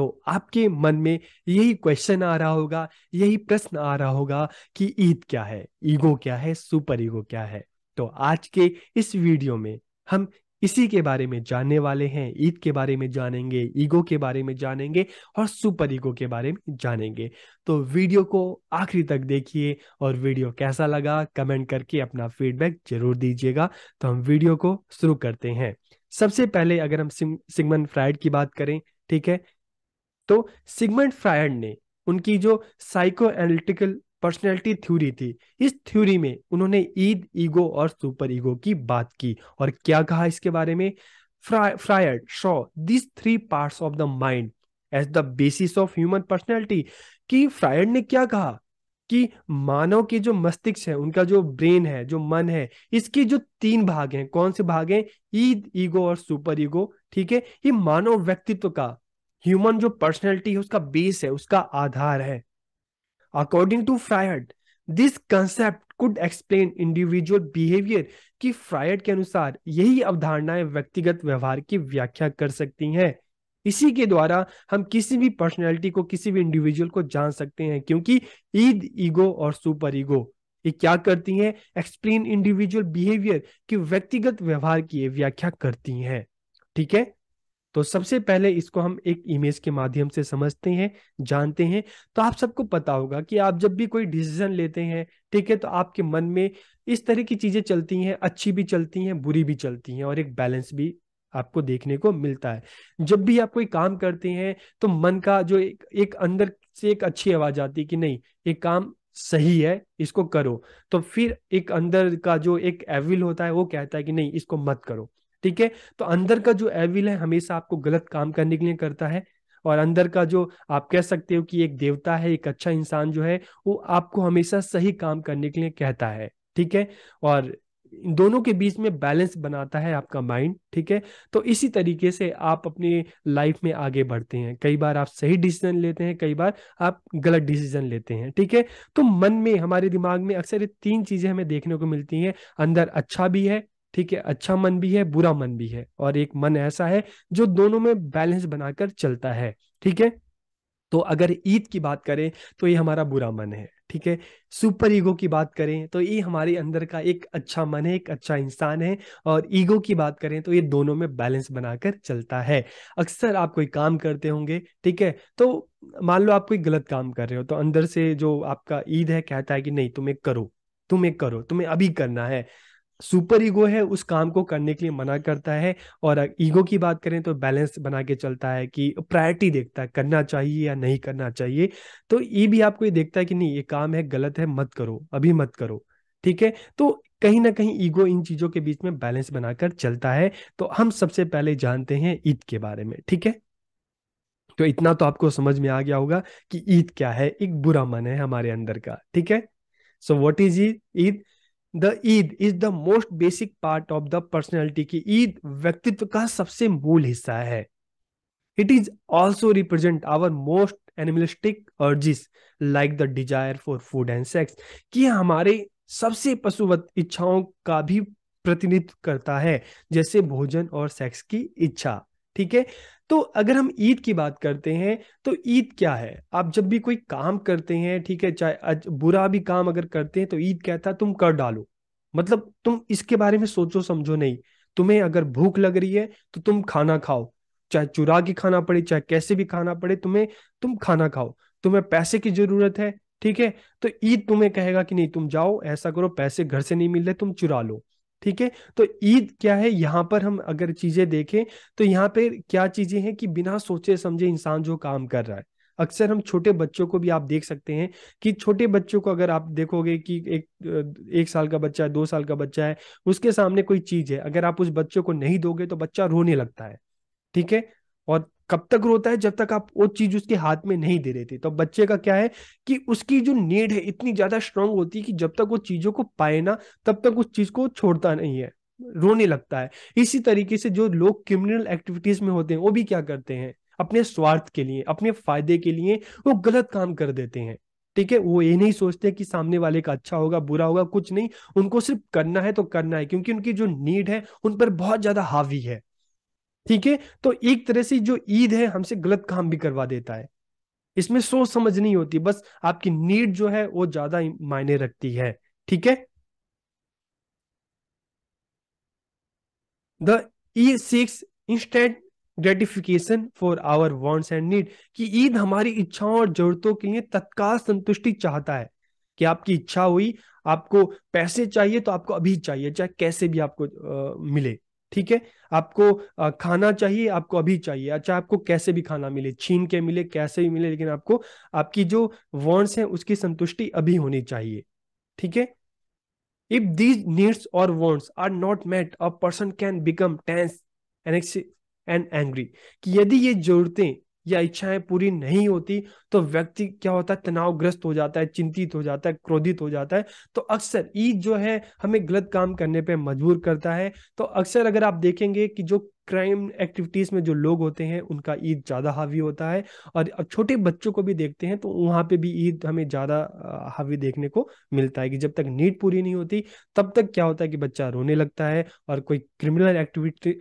तो आपके मन में यही क्वेश्चन आ रहा होगा यही प्रश्न आ रहा होगा कि ईद क्या है ईगो क्या है सुपर ईगो क्या है तो आज के इस वीडियो में हम इसी के बारे में जानने वाले हैं ईद के बारे में जानेंगे ईगो के बारे में जानेंगे और सुपर ईगो के बारे में जानेंगे तो वीडियो को आखिरी तक देखिए और वीडियो कैसा लगा कमेंट करके अपना फीडबैक जरूर दीजिएगा तो हम वीडियो को शुरू करते हैं सबसे पहले अगर हम सिंगमन फ्राइड की बात करें ठीक है तो सिगमेंट फ्रायड ने उनकी जो साइको एनालिटिकल पर्सनैलिटी थ्योरी थी इस थ्योरी में उन्होंने ईद ईगो और सुपर ईगो की बात की और क्या कहा इसके बारे में Freud saw this three parts of the mind as the basis of human personality कि फ्रायड ने क्या कहा कि मानव के जो मस्तिष्क है उनका जो ब्रेन है जो मन है इसके जो तीन भाग हैं कौन से भाग हैं ईद ईगो और सुपर ईगो ठीक है ये मानव व्यक्तित्व का ह्यूमन जो पर्सनैलिटी है उसका बेस है उसका आधार है according to Freud this concept could explain individual behaviour कि फ्रायड के अनुसार यही अवधारणाएं व्यक्तिगत व्यवहार की व्याख्या कर सकती हैं इसी के द्वारा हम किसी भी पर्सनैलिटी को किसी भी इंडिविजुअल को जान सकते हैं क्योंकि ईद ईगो और सुपर ईगो ये क्या करती हैं एक्सप्लेन इंडिविजुअल बिहेवियर की व्यक्तिगत व्यवहार की व्याख्या करती हैं ठीक है तो सबसे पहले इसको हम एक इमेज के माध्यम से समझते हैं जानते हैं तो आप सबको पता होगा कि आप जब भी कोई डिसीजन लेते हैं ठीक है तो आपके मन में इस तरह की चीजें चलती हैं अच्छी भी चलती हैं बुरी भी चलती हैं और एक बैलेंस भी आपको देखने को मिलता है जब भी आप कोई काम करते हैं तो मन का जो एक, एक अंदर से एक अच्छी आवाज आती है कि नहीं ये काम सही है इसको करो तो फिर एक अंदर का जो एक एविल होता है वो कहता है कि नहीं इसको मत करो ठीक है तो अंदर का जो एविल है हमेशा आपको गलत काम करने के लिए करता है और अंदर का जो आप कह सकते हो कि एक देवता है एक अच्छा इंसान जो है वो आपको हमेशा सही काम करने के लिए कहता है ठीक है और दोनों के बीच में बैलेंस बनाता है आपका माइंड ठीक है तो इसी तरीके से आप अपनी लाइफ में आगे बढ़ते हैं कई बार आप सही डिसीजन लेते हैं कई बार आप गलत डिसीजन लेते हैं ठीक है तो मन में हमारे दिमाग में अक्सर ये तीन चीजें हमें देखने को मिलती हैं अंदर अच्छा भी है ठीक है अच्छा मन भी है बुरा मन भी है और एक मन ऐसा है जो दोनों में बैलेंस बनाकर चलता है ठीक है तो अगर ईद की बात करें तो ये हमारा बुरा मन है ठीक है सुपर ईगो की बात करें तो ये हमारे अंदर का एक अच्छा मन है एक अच्छा इंसान है और ईगो की बात करें तो ये दोनों में बैलेंस बनाकर चलता है अक्सर आप कोई काम करते होंगे ठीक है तो मान लो आप कोई गलत काम कर रहे हो तो अंदर से जो आपका ईद है कहता है कि नहीं तुम एक करो तुम एक करो तुम्हें अभी करना है सुपर ईगो है उस काम को करने के लिए मना करता है और ईगो की बात करें तो बैलेंस बना के चलता है कि प्रायोरिटी देखता है करना चाहिए या नहीं करना चाहिए तो ये भी आपको ये देखता है कि नहीं ये काम है गलत है मत करो अभी मत करो ठीक है तो कहीं ना कहीं ईगो इन चीजों के बीच में बैलेंस बनाकर चलता है तो हम सबसे पहले जानते हैं ईद के बारे में ठीक है तो इतना तो आपको समझ में आ गया होगा कि ईद क्या है एक बुरा मन है हमारे अंदर का ठीक है so what is id id the id is the most basic part of the personality की ईद व्यक्तित्व का सबसे मूल हिस्सा है it is also represent our most animalistic urges like the desire for food and sex कि हमारे सबसे पशुवत इच्छाओं का भी प्रतिनिधित्व करता है जैसे भोजन और सेक्स की इच्छा ठीक है तो अगर हम ईद की बात करते हैं तो ईद क्या है आप जब भी कोई काम करते हैं ठीक है चाहे बुरा भी काम अगर करते हैं तो ईद कहता है तुम कर डालो मतलब तुम इसके बारे में सोचो समझो नहीं तुम्हें अगर भूख लग रही है तो तुम खाना खाओ चाहे चुरा के खाना पड़े चाहे कैसे भी खाना पड़े तुम्हें तुम खाना खाओ तुम्हें पैसे की जरूरत है ठीक है तो ईद तुम्हें कहेगा कि नहीं तुम जाओ ऐसा करो पैसे घर से नहीं मिल रहे तुम चुरा लो ठीक है तो ईद क्या है यहाँ पर हम अगर चीजें देखें तो यहाँ पे क्या चीजें हैं कि बिना सोचे समझे इंसान जो काम कर रहा है अक्सर हम छोटे बच्चों को भी आप देख सकते हैं कि छोटे बच्चों को अगर आप देखोगे कि एक एक साल का बच्चा है दो साल का बच्चा है उसके सामने कोई चीज है अगर आप उस बच्चों को नहीं दोगे तो बच्चा रोने लगता है ठीक है और कब तक रोता है जब तक आप वो चीज उसके हाथ में नहीं दे रहे थे तो बच्चे का क्या है कि उसकी जो नीड है इतनी ज्यादा स्ट्रांग होती है कि जब तक वो चीजों को पाए ना तब तक उस चीज को छोड़ता नहीं है रोने लगता है इसी तरीके से जो लोग क्रिमिनल एक्टिविटीज में होते हैं वो भी क्या करते हैं अपने स्वार्थ के लिए अपने फायदे के लिए वो गलत काम कर देते हैं ठीक है वो ये नहीं सोचते कि सामने वाले का अच्छा होगा बुरा होगा कुछ नहीं उनको सिर्फ करना है तो करना है क्योंकि उनकी जो नीड है उन पर बहुत ज्यादा हावी है ठीक है तो एक तरह से जो ईद है हमसे गलत काम भी करवा देता है इसमें सोच समझ नहीं होती बस आपकी नीड जो है वो ज्यादा मायने रखती है ठीक है the id seeks instant gratification for our wants and need कि ईद हमारी इच्छाओं और जरूरतों के लिए तत्काल संतुष्टि चाहता है कि आपकी इच्छा हुई आपको पैसे चाहिए तो आपको अभी चाहिए चाहे कैसे भी आपको आ, मिले ठीक है आपको खाना चाहिए आपको अभी चाहिए अच्छा आपको कैसे भी खाना मिले छीन के मिले कैसे भी मिले लेकिन आपको आपकी जो वॉन्ट्स हैं उसकी संतुष्टि अभी होनी चाहिए ठीक है इफ दीज नीड्स और wants are not met a person can become tense and angry कि यदि ये जरूरतें या इच्छाएं पूरी नहीं होती तो व्यक्ति क्या होता है तनावग्रस्त हो जाता है चिंतित हो जाता है क्रोधित हो जाता है तो अक्सर ईद जो है हमें गलत काम करने पर मजबूर करता है तो अक्सर अगर आप देखेंगे कि जो क्राइम एक्टिविटीज़ में जो लोग होते हैं उनका ईद ज़्यादा हावी होता है और छोटे बच्चों को भी देखते हैं तो वहाँ पे भी ईद हमें ज़्यादा हावी देखने को मिलता है कि जब तक नीड पूरी नहीं होती तब तक क्या होता है कि बच्चा रोने लगता है और कोई criminal activity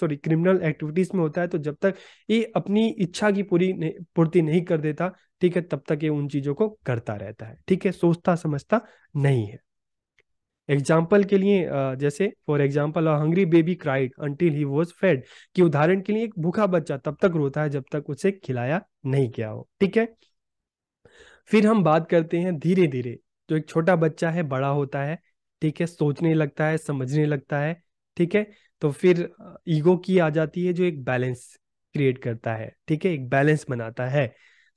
sorry criminal activities में होता है तो जब तक ये अपनी इच्छा की पूरी पूर्ति नहीं कर देता ठीक है तब तक ये उन चीज़ों को करता रहता है ठीक है सोचता समझता नहीं है एग्जाम्पल के लिए जैसे for example a hungry baby cried until he was fed कि उदाहरण के लिए एक भूखा बच्चा तब तक रोता है जब तक उसे खिलाया नहीं गया हो ठीक है फिर हम बात करते हैं धीरे धीरे जो एक छोटा बच्चा है बड़ा होता है ठीक है सोचने लगता है समझने लगता है ठीक है तो फिर ईगो की आ जाती है जो एक बैलेंस क्रिएट करता है ठीक है एक बैलेंस बनाता है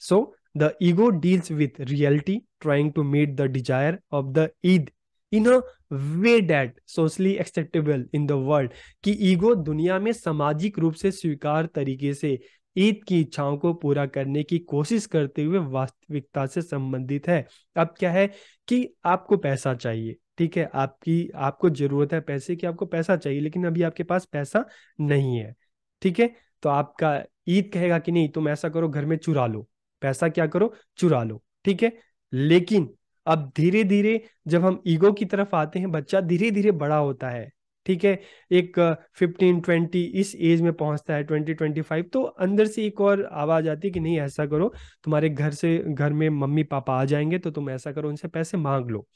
so the ego deals with reality trying to meet the desire of the id in way that socially acceptable in the world कि ईगो दुनिया में सामाजिक रूप से स्वीकार तरीके से ईद की इच्छाओं को पूरा करने की कोशिश करते हुए वास्तविकता से संबंधित है अब क्या है कि आपको पैसा चाहिए ठीक है आपकी आपको जरूरत है पैसे की आपको पैसा चाहिए लेकिन अभी आपके पास पैसा नहीं है ठीक है तो आपका ईद कहेगा कि नहीं तुम ऐसा करो घर में चुरा लो पैसा क्या करो चुरा लो ठीक है लेकिन अब धीरे धीरे जब हम ईगो की तरफ आते हैं बच्चा धीरे धीरे बड़ा होता है ठीक है एक फिफ्टीन ट्वेंटी इस एज में पहुंचता है ट्वेंटी ट्वेंटी फाइव तो अंदर से एक और आवाज आती है कि नहीं ऐसा करो तुम्हारे घर से घर में मम्मी पापा आ जाएंगे तो तुम ऐसा करो उनसे पैसे मांग लो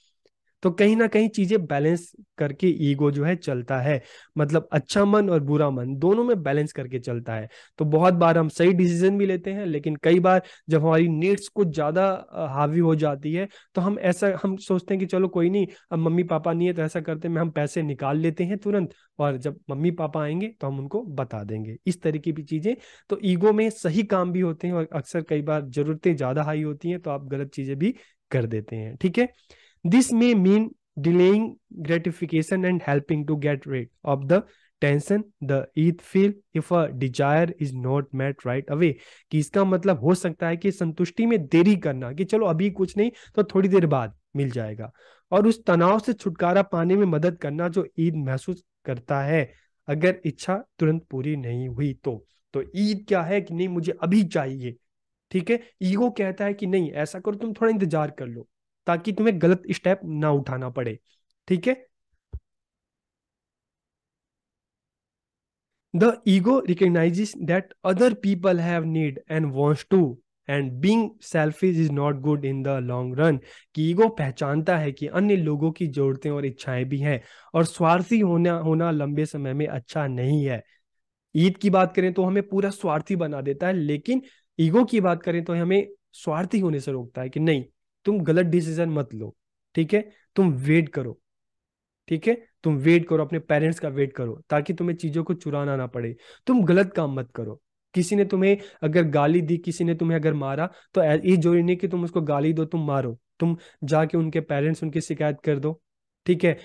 तो कहीं ना कहीं चीजें बैलेंस करके ईगो जो है चलता है मतलब अच्छा मन और बुरा मन दोनों में बैलेंस करके चलता है तो बहुत बार हम सही डिसीजन भी लेते हैं लेकिन कई बार जब हमारी नीड्स कुछ ज्यादा हावी हो जाती है तो हम ऐसा हम सोचते हैं कि चलो कोई नहीं अब मम्मी पापा नहीं है तो ऐसा करते हैं हम पैसे निकाल लेते हैं तुरंत और जब मम्मी पापा आएंगे तो हम उनको बता देंगे इस तरीके की चीजें तो ईगो में सही काम भी होते हैं और अक्सर कई बार जरूरतें ज्यादा हाई होती हैं तो आप गलत चीजें भी कर देते हैं ठीक है this may mean delaying gratification and helping to get rid of the tension the id feel if a desire is not met right away कि इसका मतलब हो सकता है कि संतुष्टि में देरी करना कि चलो अभी कुछ नहीं तो थोड़ी देर बाद मिल जाएगा और उस तनाव से छुटकारा पाने में मदद करना जो ईद महसूस करता है अगर इच्छा तुरंत पूरी नहीं हुई तो तो ईद क्या है कि नहीं मुझे अभी चाहिए ठीक है ईगो कहता है कि नहीं ऐसा करो तुम थोड़ा इंतजार कर लो ताकि तुम्हें गलत स्टेप ना उठाना पड़े ठीक है the ego recognize that other people have need and wants too and being selfish is not good in the long run कि ईगो पहचानता है कि अन्य लोगों की जरूरतें और इच्छाएं भी हैं और स्वार्थी होना होना लंबे समय में अच्छा नहीं है ईद की बात करें तो हमें पूरा स्वार्थी बना देता है लेकिन ईगो की बात करें तो हमें स्वार्थी होने से रोकता है कि नहीं तुम गलत डिसीजन मत लो ठीक है तुम वेट करो ठीक है तुम वेट करो अपने पेरेंट्स का वेट करो ताकि तुम्हें चीजों को चुराना ना पड़े तुम गलत काम मत करो किसी ने तुम्हें अगर गाली दी किसी ने तुम्हें अगर मारा तो ये जरूरी नहीं कि तुम उसको गाली दो तुम मारो तुम जाके उनके पेरेंट्स उनकी शिकायत कर दो ठीक है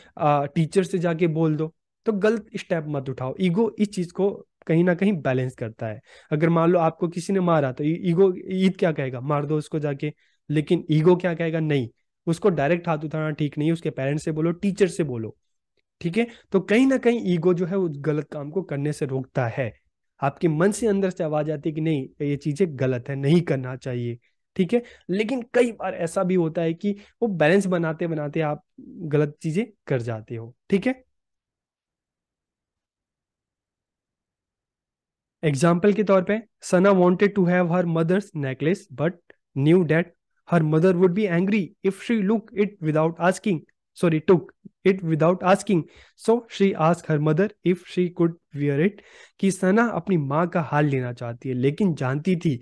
टीचर से जाके बोल दो तो गलत स्टेप मत उठाओ ईगो इस चीज को कहीं ना कहीं बैलेंस करता है अगर मान लो आपको किसी ने मारा तो ईगो ईद क्या कहेगा मार दो उसको जाके लेकिन ईगो क्या कहेगा नहीं उसको डायरेक्ट हाथ उठाना ठीक नहीं उसके पेरेंट्स से बोलो टीचर से बोलो ठीक है तो कहीं ना कहीं ईगो जो है उस गलत काम को करने से रोकता है आपके मन से अंदर से आवाज आती है कि नहीं ये चीजें गलत है नहीं करना चाहिए ठीक है लेकिन कई बार ऐसा भी होता है कि वो बैलेंस बनाते बनाते आप गलत चीजें कर जाते हो ठीक है एग्जाम्पल के तौर पे Sana wanted to have her mother's necklace but knew that Her mother would be angry if she looked it without asking. Sorry, took it without asking. So she asked her mother if she could wear it. कि सना अपनी माँ का हाल लेना चाहती है लेकिन जानती थी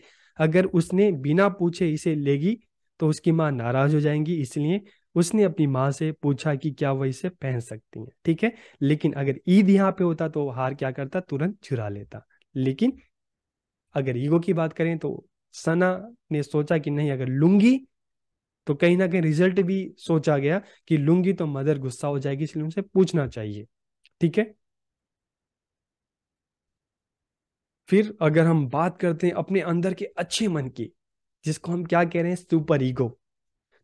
अगर उसने बिना पूछे इसे लेगी तो उसकी माँ नाराज हो जाएंगी इसलिए उसने अपनी माँ से पूछा कि क्या वह इसे पहन सकती है ठीक है लेकिन अगर ईद यहाँ पे होता तो हार क्या करता तुरंत चुरा लेता लेकिन अगर ईगो की बात करें तो सना ने सोचा कि नहीं अगर लूंगी तो कहीं ना कहीं रिजल्ट भी सोचा गया कि लूंगी तो मदर गुस्सा हो जाएगी इसलिए उनसे पूछना चाहिए ठीक है फिर अगर हम बात करते हैं अपने अंदर के अच्छे मन की जिसको हम क्या कह रहे हैं सुपर ईगो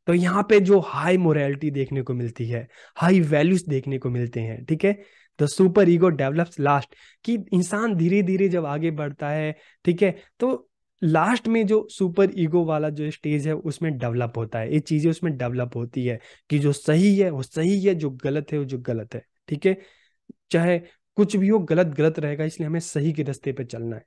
तो यहाँ पे जो हाई मोरालिटी देखने को मिलती है हाई वैल्यूज देखने को मिलते हैं ठीक है the super ego develops last कि इंसान धीरे धीरे जब आगे बढ़ता है ठीक है तो लास्ट में जो सुपर ईगो वाला जो स्टेज है उसमें डेवलप होता है ये चीजें उसमें डेवलप होती है कि जो सही है वो सही है जो गलत है वो जो गलत है ठीक है चाहे कुछ भी हो गलत गलत रहेगा इसलिए हमें सही के रास्ते पे चलना है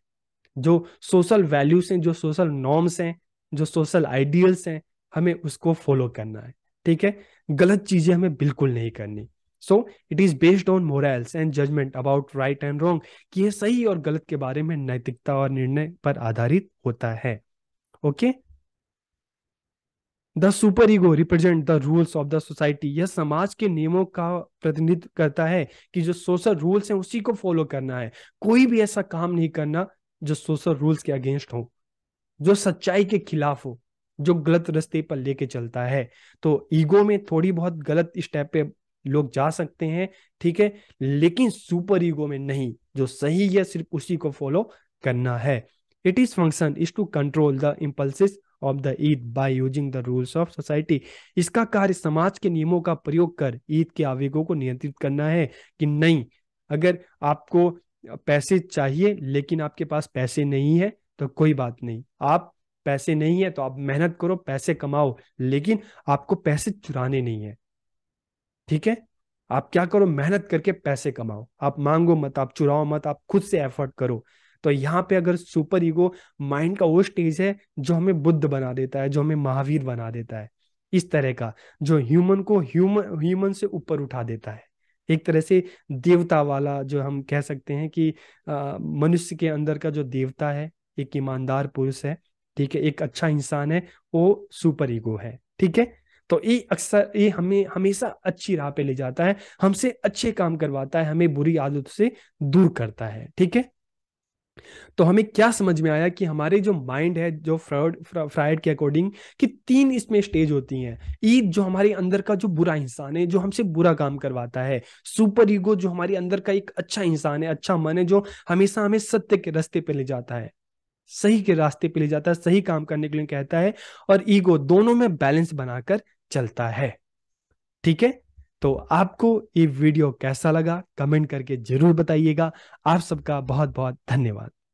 जो सोशल वैल्यूज हैं जो सोशल नॉर्म्स हैं जो सोशल आइडियल्स हैं हमें उसको फॉलो करना है ठीक है गलत चीजें हमें बिल्कुल नहीं करनी so it is based on morals and judgment about right and wrong कि ये सही और गलत के बारे में नैतिकता और निर्णय पर आधारित होता है okay the super ego represent the rules of the society यह समाज के नियमों का प्रतिनिधित्व करता है कि जो सोशल रूल्स हैं उसी को फॉलो करना है कोई भी ऐसा काम नहीं करना जो सोशल रूल्स के अगेंस्ट हो जो सच्चाई के खिलाफ हो जो गलत रास्ते पर लेके चलता है तो ईगो में थोड़ी बहुत गलत स्टेप पे लोग जा सकते हैं ठीक है लेकिन सुपर ईगो में नहीं जो सही है सिर्फ उसी को फॉलो करना है it is function is to control the impulses of the id by using the rules of society इसका कार्य समाज के नियमों का प्रयोग कर ईद के आवेगों को नियंत्रित करना है कि नहीं अगर आपको पैसे चाहिए लेकिन आपके पास पैसे नहीं है तो कोई बात नहीं आप पैसे नहीं है तो आप मेहनत करो पैसे कमाओ लेकिन आपको पैसे चुराने नहीं है ठीक है आप क्या करो मेहनत करके पैसे कमाओ आप मांगो मत आप चुराओ मत आप खुद से एफर्ट करो तो यहाँ पे अगर सुपर ईगो माइंड का वो स्टेज है जो हमें बुद्ध बना देता है जो हमें महावीर बना देता है इस तरह का जो ह्यूमन को ह्यूमन ह्यूमन से ऊपर उठा देता है एक तरह से देवता वाला जो हम कह सकते हैं कि मनुष्य के अंदर का जो देवता है एक ईमानदार पुरुष है ठीक है एक अच्छा इंसान है वो सुपर ईगो है ठीक है तो ये अक्सर ये हमें हमेशा अच्छी राह पे ले जाता है हमसे अच्छे काम करवाता है हमें बुरी आदत से दूर करता है ठीक है तो हमें क्या समझ में आया कि हमारे जो माइंड है जो फ्रॉड फ्राइड के अकॉर्डिंग कि तीन इसमें स्टेज होती हैं ईद जो हमारे अंदर का जो बुरा इंसान है जो हमसे बुरा काम करवाता है सुपर ईगो जो हमारे अंदर का एक अच्छा इंसान है अच्छा मन है जो हमेशा हमें सत्य के रास्ते पे ले जाता है सही के रास्ते पे ले जाता है सही काम करने के लिए कहता है और ईगो दोनों में बैलेंस बनाकर चलता है ठीक है तो आपको ये वीडियो कैसा लगा कमेंट करके जरूर बताइएगा आप सबका बहुत बहुत धन्यवाद